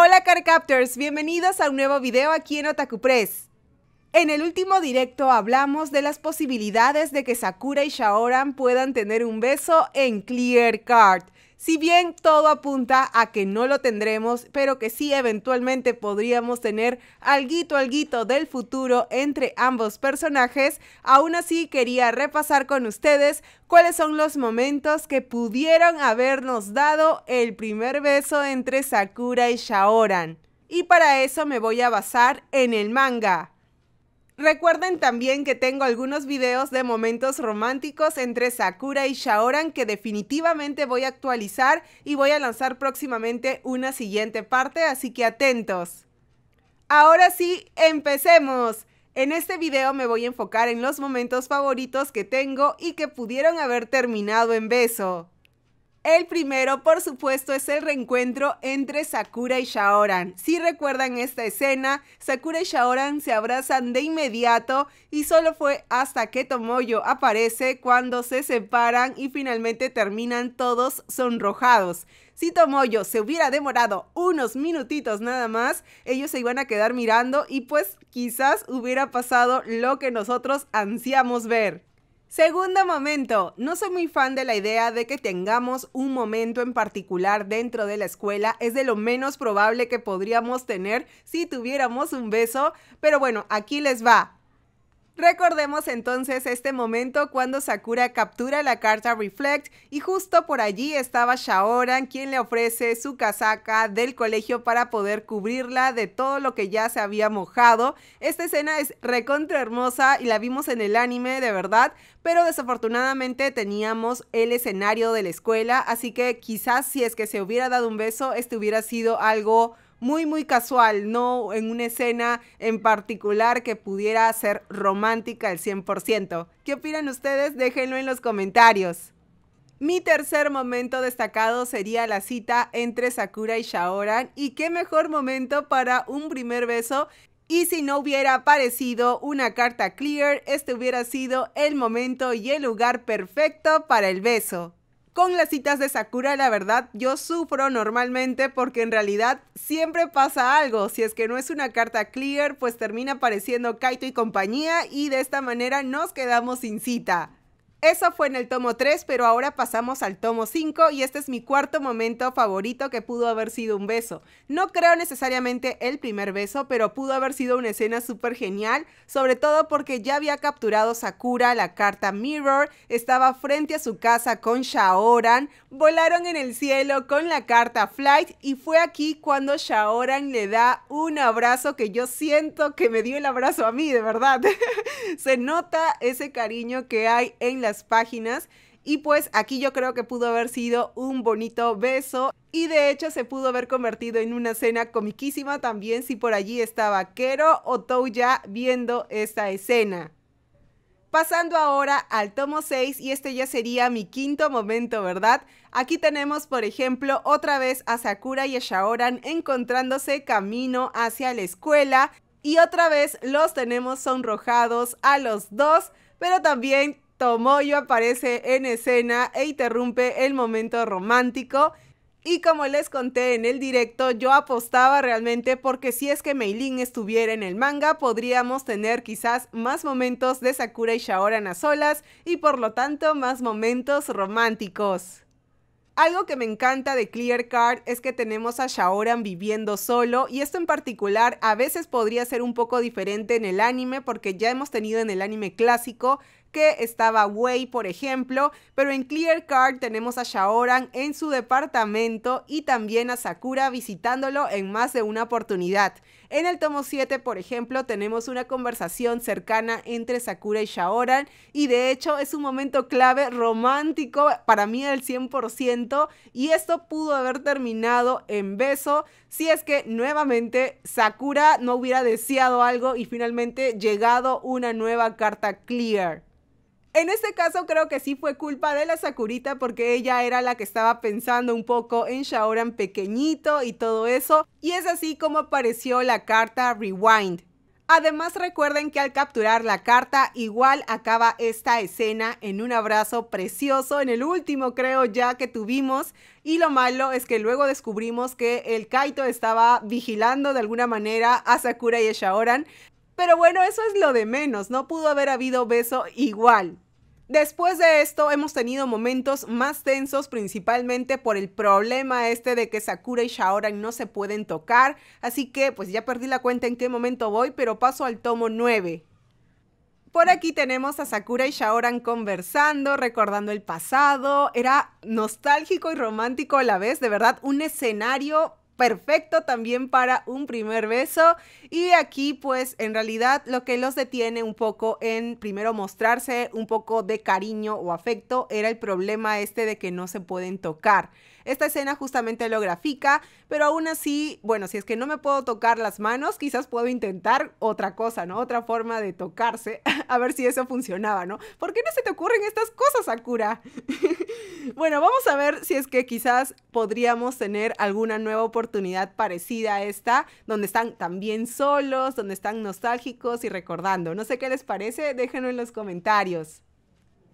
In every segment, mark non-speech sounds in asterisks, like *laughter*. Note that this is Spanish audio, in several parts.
Hola Carcaptors, bienvenidos a un nuevo video aquí en Otaku Press. En el último directo hablamos de las posibilidades de que Sakura y Shaoran puedan tener un beso en Clear Card. Si bien todo apunta a que no lo tendremos, pero que sí eventualmente podríamos tener alguito alguito del futuro entre ambos personajes, aún así quería repasar con ustedes cuáles son los momentos que pudieron habernos dado el primer beso entre Sakura y Shaoran. Y para eso me voy a basar en el manga. Recuerden también que tengo algunos videos de momentos románticos entre Sakura y Shaoran que definitivamente voy a actualizar y voy a lanzar próximamente una siguiente parte, así que atentos. Ahora sí, empecemos. En este video me voy a enfocar en los momentos favoritos que tengo y que pudieron haber terminado en beso. El primero, por supuesto, es el reencuentro entre Sakura y Shaoran. Si recuerdan esta escena, Sakura y Shaoran se abrazan de inmediato y solo fue hasta que Tomoyo aparece cuando se separan y finalmente terminan todos sonrojados. Si Tomoyo se hubiera demorado unos minutitos nada más, ellos se iban a quedar mirando y pues quizás hubiera pasado lo que nosotros ansiamos ver. Segundo momento, no soy muy fan de la idea de que tengamos un momento en particular dentro de la escuela, es de lo menos probable que podríamos tener si tuviéramos un beso, pero bueno, aquí les va. Recordemos entonces este momento cuando Sakura captura la carta Reflect y justo por allí estaba Shaoran quien le ofrece su casaca del colegio para poder cubrirla de todo lo que ya se había mojado. Esta escena es recontra hermosa y la vimos en el anime de verdad, pero desafortunadamente teníamos el escenario de la escuela, así que quizás si es que se hubiera dado un beso, este hubiera sido algo muy, muy casual, no en una escena en particular que pudiera ser romántica al 100%. ¿Qué opinan ustedes? Déjenlo en los comentarios. Mi tercer momento destacado sería la cita entre Sakura y Shaoran y qué mejor momento para un primer beso y si no hubiera aparecido una carta clear, este hubiera sido el momento y el lugar perfecto para el beso con las citas de Sakura, la verdad, yo sufro normalmente porque en realidad siempre pasa algo. Si es que no es una carta clear, pues termina apareciendo Kaito y compañía y de esta manera nos quedamos sin cita. Eso fue en el tomo 3, pero ahora pasamos al tomo 5 y este es mi cuarto momento favorito que pudo haber sido un beso. No creo necesariamente el primer beso, pero pudo haber sido una escena súper genial, sobre todo porque ya había capturado Sakura la carta Mirror, estaba frente a su casa con Shaoran, volaron en el cielo con la carta Flight y fue aquí cuando Shaoran le da un abrazo que yo siento que me dio el abrazo a mí, de verdad. *laughs* Se nota ese cariño que hay en la páginas. Y pues aquí yo creo que pudo haber sido un bonito beso y de hecho se pudo haber convertido en una escena comiquísima también si por allí estaba Kero o Touya viendo esta escena. Pasando ahora al tomo 6 y este ya sería mi quinto momento, ¿verdad? Aquí tenemos, por ejemplo, otra vez a Sakura y a Shaoran encontrándose camino hacia la escuela y otra vez los tenemos sonrojados a los dos, pero también Tomoyo aparece en escena e interrumpe el momento romántico. Y como les conté en el directo, yo apostaba realmente porque si es que Meilin estuviera en el manga, podríamos tener quizás más momentos de Sakura y Shaoran a solas y por lo tanto más momentos románticos. Algo que me encanta de Clear Card es que tenemos a Shaoran viviendo solo y esto en particular a veces podría ser un poco diferente en el anime porque ya hemos tenido en el anime clásico que estaba Wei, por ejemplo, pero en Clear Card tenemos a Shaoran en su departamento y también a Sakura visitándolo en más de una oportunidad. En el tomo 7, por ejemplo, tenemos una conversación cercana entre Sakura y Shaoran y de hecho es un momento clave romántico para mí del 100% y esto pudo haber terminado en beso si es que nuevamente Sakura no hubiera deseado algo y finalmente llegado una nueva carta clear. En este caso creo que sí fue culpa de la Sakurita porque ella era la que estaba pensando un poco en Shaoran pequeñito y todo eso, y es así como apareció la carta Rewind. Además recuerden que al capturar la carta igual acaba esta escena en un abrazo precioso en el último creo ya que tuvimos y lo malo es que luego descubrimos que el Kaito estaba vigilando de alguna manera a Sakura y a Shaoran pero bueno, eso es lo de menos, no pudo haber habido beso igual. Después de esto hemos tenido momentos más tensos principalmente por el problema este de que Sakura y Shaoran no se pueden tocar, así que pues ya perdí la cuenta en qué momento voy, pero paso al tomo 9. Por aquí tenemos a Sakura y Shaoran conversando, recordando el pasado, era nostálgico y romántico a la vez, de verdad, un escenario perfecto también para un primer beso. Y aquí pues en realidad lo que los detiene un poco en primero mostrarse un poco de cariño o afecto era el problema este de que no se pueden tocar. Esta escena justamente lo grafica, pero aún así, bueno, si es que no me puedo tocar las manos, quizás puedo intentar otra cosa, ¿no? Otra forma de tocarse, *laughs* a ver si eso funcionaba, ¿no? ¿Por qué no se te ocurren estas cosas, Sakura? *laughs* bueno, vamos a ver si es que quizás podríamos tener alguna nueva oportunidad parecida a esta, donde están también solos, donde están nostálgicos y recordando. No sé qué les parece, déjenlo en los comentarios.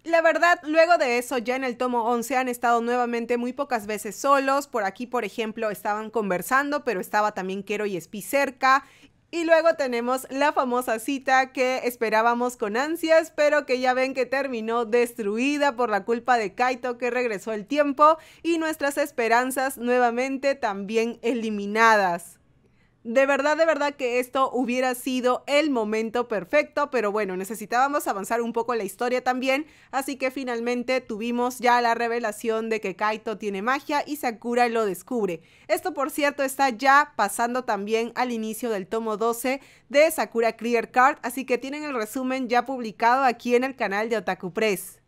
La verdad, luego de eso, ya en el tomo 11 han estado nuevamente muy pocas veces solos. Por aquí, por ejemplo, estaban conversando, pero estaba también Kero y Spi cerca. Y luego tenemos la famosa cita que esperábamos con ansias, pero que ya ven que terminó destruida por la culpa de Kaito que regresó el tiempo y nuestras esperanzas nuevamente también eliminadas. De verdad, de verdad que esto hubiera sido el momento perfecto, pero bueno, necesitábamos avanzar un poco la historia también, así que finalmente tuvimos ya la revelación de que Kaito tiene magia y Sakura lo descubre. Esto, por cierto, está ya pasando también al inicio del tomo 12 de Sakura Clear Card, así que tienen el resumen ya publicado aquí en el canal de Otaku Press.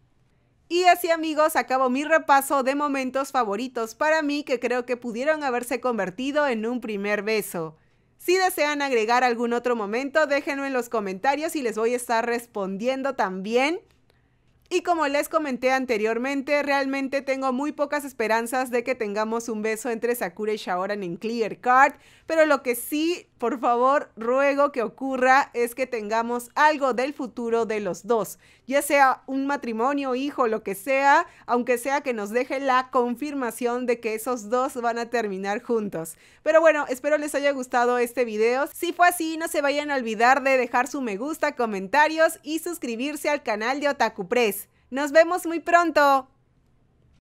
Y así amigos, acabo mi repaso de momentos favoritos para mí que creo que pudieron haberse convertido en un primer beso. Si desean agregar algún otro momento, déjenlo en los comentarios y les voy a estar respondiendo también. Y como les comenté anteriormente, realmente tengo muy pocas esperanzas de que tengamos un beso entre Sakura y Shaoran en Clear Card, pero lo que sí, por favor, ruego que ocurra es que tengamos algo del futuro de los dos, ya sea un matrimonio, hijo, lo que sea, aunque sea que nos deje la confirmación de que esos dos van a terminar juntos. Pero bueno, espero les haya gustado este video. Si fue así, no se vayan a olvidar de dejar su me gusta, comentarios y suscribirse al canal de Otaku Press. Nos vemos muy pronto.